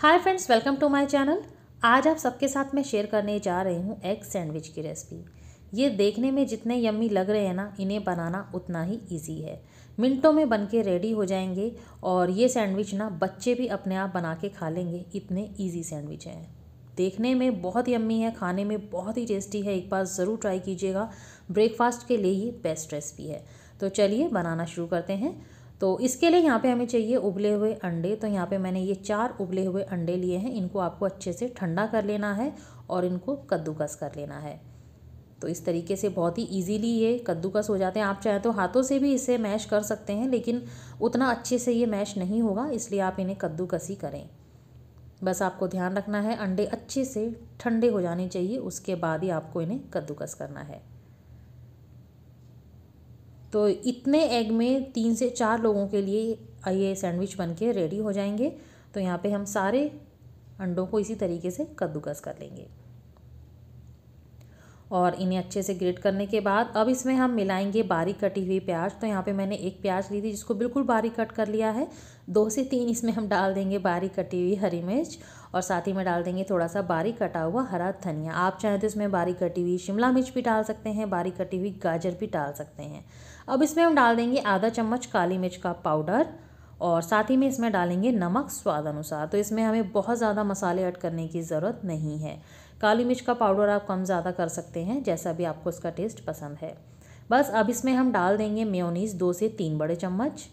hi friends welcome to my channel आज आप सबके साथ मैं शेयर करने जा रही हूँ एग सैंडविच की रेसिपी ये देखने में जितने यम्मी लग रहे हैं ना इन्हें बनाना उतना ही इजी है मिनटों में बन के रेडी हो जाएंगे और ये सैंडविच ना बच्चे भी अपने आप बना के खा लेंगे इतने ईजी सैंडविच हैं देखने में बहुत यम्मी है खाने में बहुत ही टेस्टी है एक बार ज़रूर ट्राई कीजिएगा ब्रेकफास्ट के लिए ये बेस्ट रेसिपी है तो चलिए बनाना शुरू करते हैं तो इसके लिए यहाँ पे हमें चाहिए उबले हुए अंडे तो यहाँ पे मैंने ये चार उबले हुए अंडे लिए हैं इनको आपको अच्छे से ठंडा कर लेना है और इनको कद्दूकस कर लेना है तो इस तरीके से बहुत ही इजीली ये कद्दूकस हो जाते हैं आप चाहे तो हाथों से भी इसे मैश कर सकते हैं लेकिन उतना अच्छे से ये मैश नहीं होगा इसलिए आप इन्हें कद्दूकस ही करें बस आपको ध्यान रखना है अंडे अच्छे से ठंडे हो जाने चाहिए उसके बाद ही आपको इन्हें कद्दूकस करना है तो इतने एग में तीन से चार लोगों के लिए ये सैंडविच बन के रेडी हो जाएंगे तो यहाँ पे हम सारे अंडों को इसी तरीके से कद्दूकस कर लेंगे और इन्हें अच्छे से ग्रेट करने के बाद अब इसमें हम मिलाएंगे बारीक कटी हुई प्याज तो यहाँ पे मैंने एक प्याज ली थी जिसको बिल्कुल बारीक कट कर लिया है दो से तीन इसमें हम डाल देंगे बारीक कटी हुई हरी मिर्च और साथ ही में डाल देंगे थोड़ा सा बारीक कटा हुआ हरा धनिया आप चाहें तो इसमें बारीक कटी हुई शिमला मिर्च भी डाल सकते हैं बारीक कटी हुई गाजर भी डाल सकते हैं अब इसमें हम डाल देंगे आधा चम्मच काली मिर्च का पाउडर और साथ ही में इसमें डालेंगे नमक स्वाद अनुसार तो इसमें हमें बहुत ज़्यादा मसाले ऐड करने की ज़रूरत नहीं है काली मिर्च का पाउडर आप कम ज़्यादा कर सकते हैं जैसा भी आपको इसका टेस्ट पसंद है बस अब इसमें हम डाल देंगे मेयोनीज दो से तीन बड़े चम्मच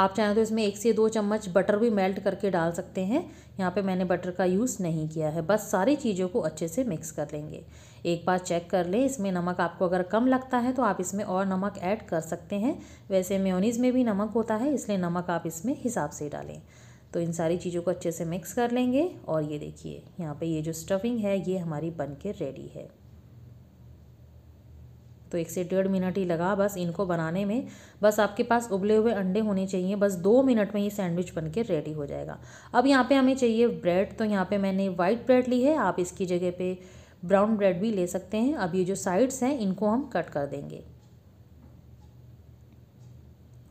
आप चाहें तो इसमें एक से दो चम्मच बटर भी मेल्ट करके डाल सकते हैं यहाँ पे मैंने बटर का यूज़ नहीं किया है बस सारी चीज़ों को अच्छे से मिक्स कर लेंगे एक बार चेक कर लें इसमें नमक आपको अगर कम लगता है तो आप इसमें और नमक ऐड कर सकते हैं वैसे म्योनीज़ में भी नमक होता है इसलिए नमक आप इसमें हिसाब से डालें तो इन सारी चीज़ों को अच्छे से मिक्स कर लेंगे और ये देखिए यहाँ पे ये जो स्टफिंग है ये हमारी बन के रेडी है तो एक से डेढ़ मिनट ही लगा बस इनको बनाने में बस आपके पास उबले हुए अंडे होने चाहिए बस दो मिनट में ये सैंडविच बन के रेडी हो जाएगा अब यहाँ पे हमें चाहिए ब्रेड तो यहाँ पे मैंने वाइट ब्रेड ली है आप इसकी जगह पे ब्राउन ब्रेड भी ले सकते हैं अब ये जो साइड्स हैं इनको हम कट कर देंगे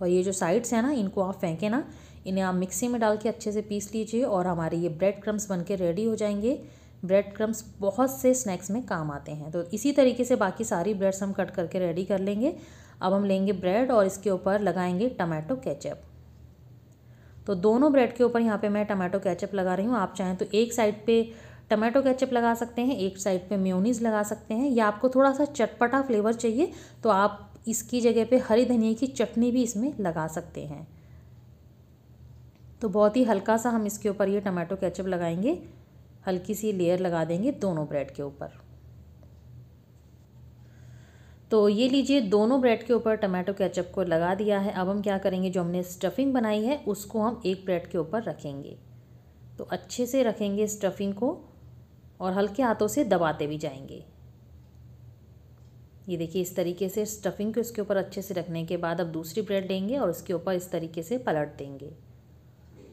और ये जो साइड्स हैं ना इनको आप फेंके ना इन्हें आप मिक्सी में डाल के अच्छे से पीस लीजिए और हमारे ये ब्रेड क्रम्स बन के रेडी हो जाएंगे ब्रेड क्रम्स बहुत से स्नैक्स में काम आते हैं तो इसी तरीके से बाकी सारी ब्रेड्स हम कट करके रेडी कर लेंगे अब हम लेंगे ब्रेड और इसके ऊपर लगाएंगे टमाटो कैचअप तो दोनों ब्रेड के ऊपर यहाँ पे मैं टमाटो कैचअप लगा रही हूँ आप चाहें तो एक साइड पे टमाटो केचप लगा सकते हैं एक साइड पे म्योनीस लगा सकते हैं या आपको थोड़ा सा चटपटा फ्लेवर चाहिए तो आप इसकी जगह पे हरी धनिया की चटनी भी इसमें लगा सकते हैं तो बहुत ही हल्का सा हम इसके ऊपर ये टमाटो केचप लगाएंगे हल्की सी लेयर लगा देंगे दोनों ब्रेड के ऊपर तो ये लीजिए दोनों ब्रेड के ऊपर टमाटो केचप को लगा दिया है अब हम क्या करेंगे जो हमने स्टफिंग बनाई है उसको हम एक ब्रेड के ऊपर रखेंगे तो अच्छे से रखेंगे स्टफिंग को और हल्के हाथों से दबाते भी जाएंगे ये देखिए इस तरीके से स्टफिंग को इसके ऊपर अच्छे से रखने के बाद अब दूसरी ब्रेड लेंगे और उसके ऊपर इस तरीके से पलट देंगे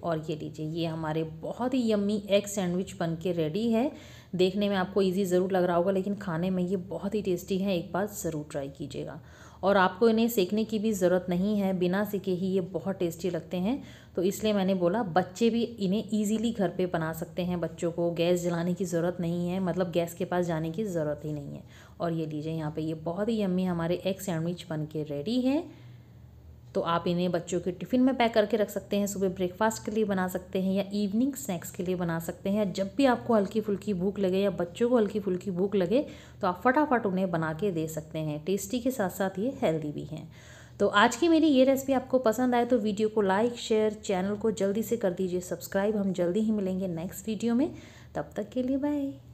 और ये लीजिए ये हमारे बहुत ही यम्मी एग सैंडविच बन के रेडी है देखने में आपको इजी ज़रूर लग रहा होगा लेकिन खाने में ये बहुत ही टेस्टी है एक बार ज़रूर ट्राई कीजिएगा और आपको इन्हें सेकने की भी ज़रूरत नहीं है बिना सेके ही ये बहुत टेस्टी लगते हैं तो इसलिए मैंने बोला बच्चे भी इन्हें ईजिली घर पे बना सकते हैं बच्चों को गैस जलाने की ज़रूरत नहीं है मतलब गैस के पास जाने की ज़रूरत ही नहीं है और ये लीजिए यहाँ पे ये बहुत ही यम्मी हमारे एग सैंडविच बन के रेडी है तो आप इन्हें बच्चों के टिफ़िन में पैक करके रख सकते हैं सुबह ब्रेकफास्ट के लिए बना सकते हैं या इवनिंग स्नैक्स के लिए बना सकते हैं जब भी आपको हल्की फुल्की भूख लगे या बच्चों को हल्की फुल्की भूख लगे तो आप फटाफट उन्हें बना के दे सकते हैं टेस्टी के साथ साथ ये हेल्दी भी हैं तो आज की मेरी ये रेसिपी आपको पसंद आए तो वीडियो को लाइक शेयर चैनल को जल्दी से कर दीजिए सब्सक्राइब हम जल्दी ही मिलेंगे नेक्स्ट वीडियो में तब तक के लिए बाय